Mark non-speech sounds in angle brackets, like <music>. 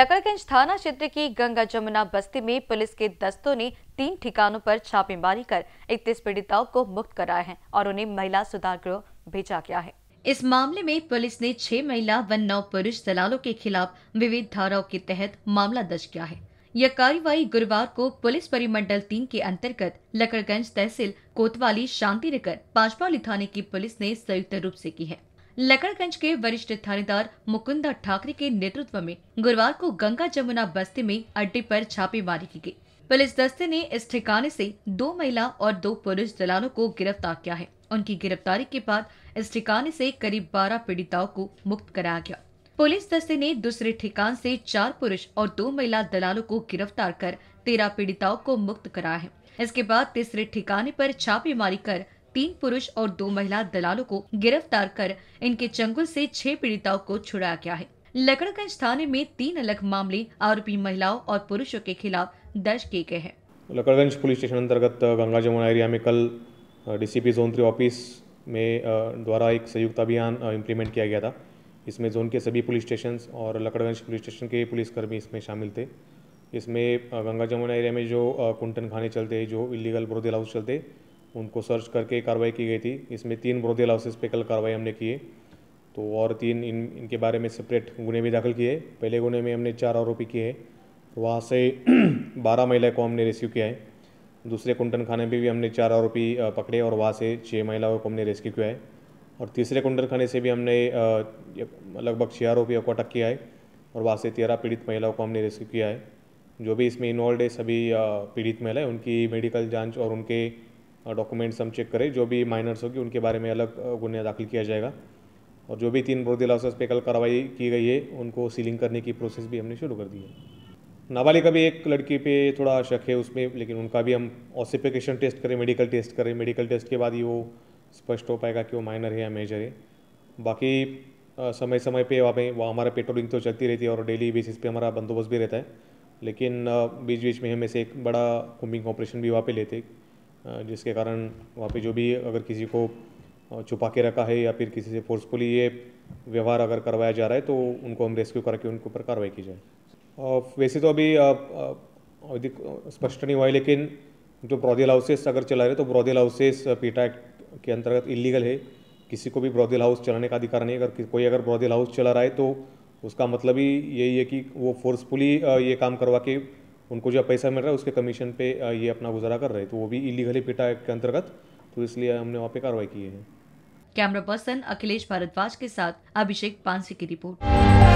लकड़गंज थाना क्षेत्र की गंगा जमुना बस्ती में पुलिस के दस्तों ने तीन ठिकानों पर छापेमारी कर इकतीस पीड़िताओं को मुक्त कराया है और उन्हें महिला सुधार गृह भेजा गया है इस मामले में पुलिस ने छह महिला व नौ पुरुष दलालों के खिलाफ विविध धाराओं के तहत मामला दर्ज किया है यह कार्यवाही गुरुवार को पुलिस परिमंडल तीन के अंतर्गत लकड़गंज तहसील कोतवाली शांति नगर पांचपाली थाने की पुलिस ने संयुक्त रूप से की है लकड़गंज के वरिष्ठ थानेदार मुकुंदा ठाकरे के नेतृत्व में गुरुवार को गंगा जमुना बस्ती में अड्डे पर छापेमारी की गई पुलिस दस्ते ने इस ठिकाने से दो महिला और दो पुरुष दलालों को गिरफ्तार किया है उनकी गिरफ्तारी के बाद इस ठिकाने से करीब बारह पीड़िताओं को मुक्त कराया गया पुलिस दस्ते ने दूसरे ठिकान से चार पुरुष और दो महिला दलालों को गिरफ्तार कर तेरह पीड़िताओं को मुक्त कराया है इसके बाद तीसरे ठिकाने पर छापेमारी कर तीन पुरुष और दो महिला दलालों को गिरफ्तार कर इनके चंगुल से छह पीड़िताओं को छुड़ाया गया है लकड़गंज थाने में तीन अलग मामले आरोपी महिलाओं और पुरुषों के खिलाफ दर्ज किए गए हैं लकड़गंज पुलिस स्टेशन अंतर्गत गंगा जमुना एरिया में कल डीसीपी जोन थ्री ऑफिस में द्वारा एक संयुक्त अभियान इम्प्लीमेंट किया गया था इसमें जोन के सभी पुलिस स्टेशन और लकड़गंज पुलिस स्टेशन के पुलिसकर्मी इसमें शामिल थे इसमें गंगा जमुना एरिया में जो कुंटन खाने चलते जो इलीगल ब्रोदेल हाउस चलते उनको सर्च करके कार्रवाई की गई थी इसमें तीन विरोधी लाउसेस पे कल कार्रवाई हमने किए तो और तीन इन इनके बारे में सेपरेट गुने भी दाखिल किए पहले गुने में हमने चार आरोपी किए हैं तो वहाँ से <clears throat> बारह महिला को हमने रेस्क्यू किया है दूसरे कुंटन खाने में भी हमने चार आरोपी पकड़े और वहाँ से छः महिलाओं को हमने रेस्क्यू किया है और तीसरे कुंटन खाने से भी हमने लगभग छः आरोपियों को अटक किया है और वहाँ से तेरह पीड़ित महिलाओं को हमने रेस्क्यू किया है जो भी इसमें इन्वॉल्व है सभी पीड़ित महिलाएं उनकी मेडिकल जांच और उनके डॉक्यूमेंट्स हम चेक करें जो भी माइनर्स होगी उनके बारे में अलग गुनिया दाखिल किया जाएगा और जो भी तीन बोर्ड लाउसेस पे कल कार्रवाई की गई है उनको सीलिंग करने की प्रोसेस भी हमने शुरू कर दी है नाबालिग भी एक लड़की पे थोड़ा शक है उसमें लेकिन उनका भी हम ऑसिफिकेशन टेस्ट करें मेडिकल टेस्ट करें मेडिकल टेस्ट के बाद ही वो स्पष्ट हो पाएगा कि वो माइनर है या मेजर है बाकी समय समय पे पर वहाँ हमारा पेट्रोलिंग तो चलती रहती है और डेली बेसिस पे हमारा बंदोबस्त भी रहता है लेकिन बीच बीच में हमें से एक बड़ा कुंबिंग ऑपरेशन भी वहाँ पे लेते हैं जिसके कारण वहाँ पे जो भी अगर किसी को छुपा के रखा है या फिर किसी से फोर्सफुली ये व्यवहार अगर करवाया जा रहा है तो उनको हम रेस्क्यू करके उनके ऊपर कार्रवाई की जाए वैसे तो अभी अधिक स्पष्ट नहीं हुआ है लेकिन जो ब्रॉदेल हाउसेस अगर चला रहे तो ब्रॉदेल हाउसेस पीटा एक्ट के अंतर्गत इलीगल है किसी को भी ब्रॉदेल हाउस चलाने का अधिकार नहीं अगर कोई अगर ब्रॉदेल हाउस चला रहा है तो उसका मतलब ही यही है कि वो फोर्सफुली ये काम करवा के उनको जो पैसा मिल रहा है उसके कमीशन पे ये अपना गुजारा कर रहे तो वो भी इलीगली पिटा एक्ट के अंतर्गत तो इसलिए हमने वहाँ पे कार्रवाई की है कैमरा पर्सन अखिलेश भारद्वाज के साथ अभिषेक पांसी की रिपोर्ट